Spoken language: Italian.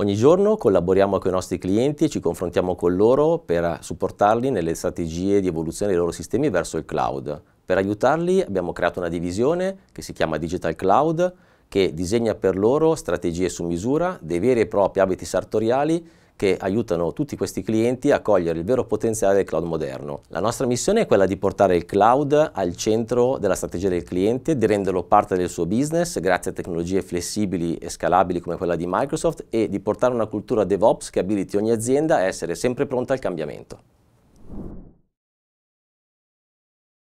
Ogni giorno collaboriamo con i nostri clienti e ci confrontiamo con loro per supportarli nelle strategie di evoluzione dei loro sistemi verso il cloud. Per aiutarli abbiamo creato una divisione che si chiama Digital Cloud che disegna per loro strategie su misura, dei veri e propri abiti sartoriali che aiutano tutti questi clienti a cogliere il vero potenziale del cloud moderno. La nostra missione è quella di portare il cloud al centro della strategia del cliente, di renderlo parte del suo business grazie a tecnologie flessibili e scalabili come quella di Microsoft e di portare una cultura DevOps che abiliti ogni azienda a essere sempre pronta al cambiamento.